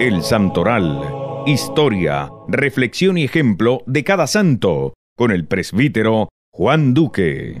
El Santoral. Historia, reflexión y ejemplo de cada santo. Con el presbítero Juan Duque.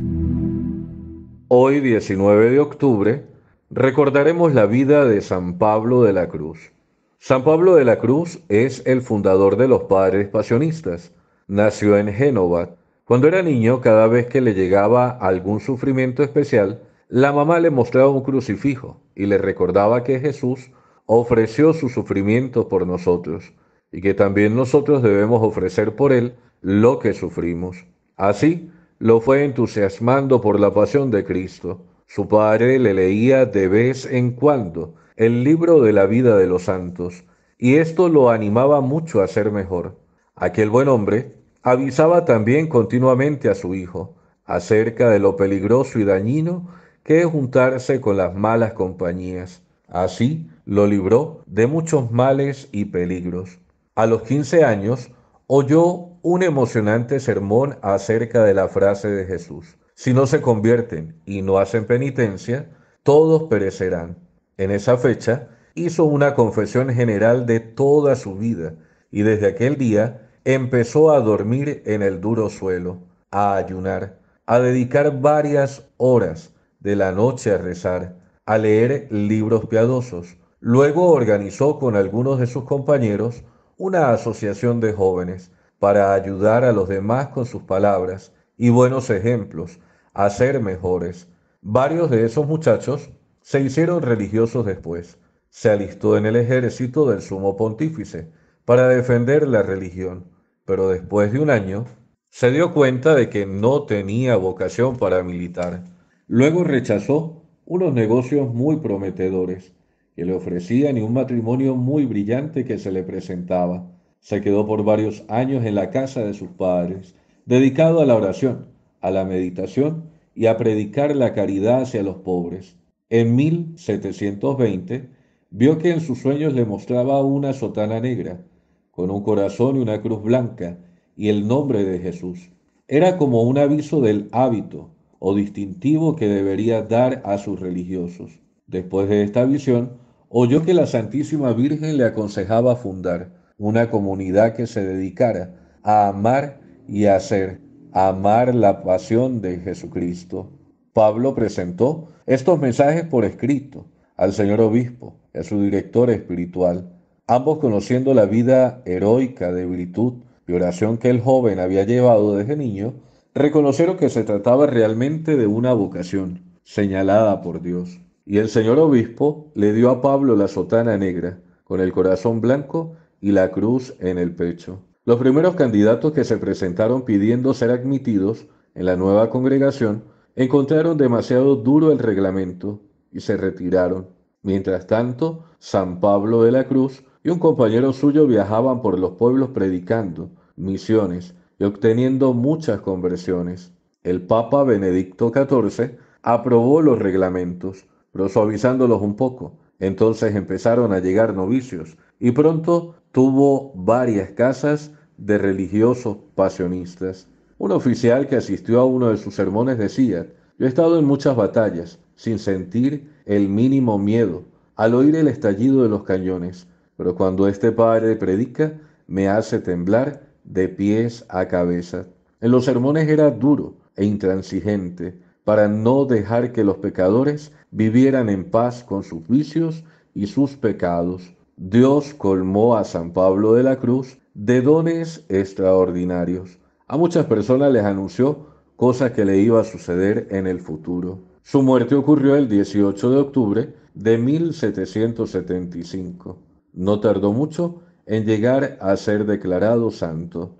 Hoy, 19 de octubre, recordaremos la vida de San Pablo de la Cruz. San Pablo de la Cruz es el fundador de los Padres Pasionistas. Nació en Génova. Cuando era niño, cada vez que le llegaba algún sufrimiento especial, la mamá le mostraba un crucifijo y le recordaba que Jesús ofreció su sufrimiento por nosotros y que también nosotros debemos ofrecer por él lo que sufrimos. Así lo fue entusiasmando por la pasión de Cristo. Su padre le leía de vez en cuando el libro de la vida de los santos y esto lo animaba mucho a ser mejor. Aquel buen hombre avisaba también continuamente a su hijo acerca de lo peligroso y dañino que juntarse con las malas compañías. Así lo libró de muchos males y peligros. A los 15 años oyó un emocionante sermón acerca de la frase de Jesús. Si no se convierten y no hacen penitencia, todos perecerán. En esa fecha hizo una confesión general de toda su vida y desde aquel día empezó a dormir en el duro suelo, a ayunar, a dedicar varias horas de la noche a rezar, a leer libros piadosos. Luego organizó con algunos de sus compañeros una asociación de jóvenes para ayudar a los demás con sus palabras y buenos ejemplos a ser mejores. Varios de esos muchachos se hicieron religiosos después. Se alistó en el ejército del sumo pontífice para defender la religión, pero después de un año se dio cuenta de que no tenía vocación para militar Luego rechazó unos negocios muy prometedores que le ofrecían y un matrimonio muy brillante que se le presentaba. Se quedó por varios años en la casa de sus padres, dedicado a la oración, a la meditación y a predicar la caridad hacia los pobres. En 1720 vio que en sus sueños le mostraba una sotana negra, con un corazón y una cruz blanca, y el nombre de Jesús. Era como un aviso del hábito o distintivo que debería dar a sus religiosos. Después de esta visión, oyó que la Santísima Virgen le aconsejaba fundar una comunidad que se dedicara a amar y a hacer, amar la pasión de Jesucristo. Pablo presentó estos mensajes por escrito al señor obispo a su director espiritual, ambos conociendo la vida heroica de virtud y oración que el joven había llevado desde niño, Reconocieron que se trataba realmente de una vocación señalada por Dios. Y el señor obispo le dio a Pablo la sotana negra, con el corazón blanco y la cruz en el pecho. Los primeros candidatos que se presentaron pidiendo ser admitidos en la nueva congregación encontraron demasiado duro el reglamento y se retiraron. Mientras tanto, San Pablo de la Cruz y un compañero suyo viajaban por los pueblos predicando misiones y obteniendo muchas conversiones. El Papa Benedicto XIV aprobó los reglamentos, pero suavizándolos un poco. Entonces empezaron a llegar novicios y pronto tuvo varias casas de religiosos pasionistas. Un oficial que asistió a uno de sus sermones decía, yo he estado en muchas batallas sin sentir el mínimo miedo al oír el estallido de los cañones, pero cuando este padre predica me hace temblar de pies a cabeza. En los sermones era duro e intransigente para no dejar que los pecadores vivieran en paz con sus vicios y sus pecados. Dios colmó a San Pablo de la Cruz de dones extraordinarios. A muchas personas les anunció cosas que le iba a suceder en el futuro. Su muerte ocurrió el 18 de octubre de 1775. No tardó mucho en llegar a ser declarado santo.